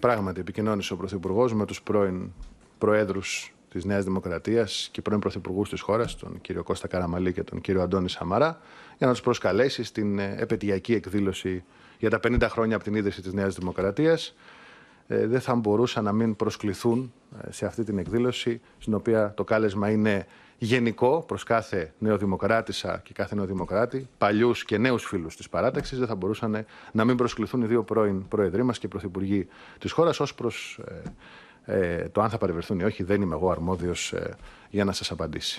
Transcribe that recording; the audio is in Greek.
Πράγματι, επικοινώνησε ο Πρωθυπουργός με τους πρώην Προέδρους της Νέας Δημοκρατίας και πρώην Πρωθυπουργούς της χώρας, τον κύριο Κώστα Καραμαλή και τον κύριο Αντώνη Σαμαρά, για να τους προσκαλέσει στην ε, επαιτειακή εκδήλωση για τα 50 χρόνια από την ίδρυση της Νέας Δημοκρατίας. Ε, δεν θα μπορούσαν να μην προσκληθούν σε αυτή την εκδήλωση, στην οποία το κάλεσμα είναι γενικό προς κάθε νεοδημοκράτησα και κάθε νεοδημοκράτη, παλιούς και νέους φίλους της παράταξης, δεν θα μπορούσαν να μην προσκληθούν οι δύο πρώην πρόεδροί μας και πρωθυπουργοί της χώρας ως προς ε, ε, το αν θα παρευρεθούν ή όχι, δεν είμαι εγώ αρμόδιος ε, για να σας απαντήσει.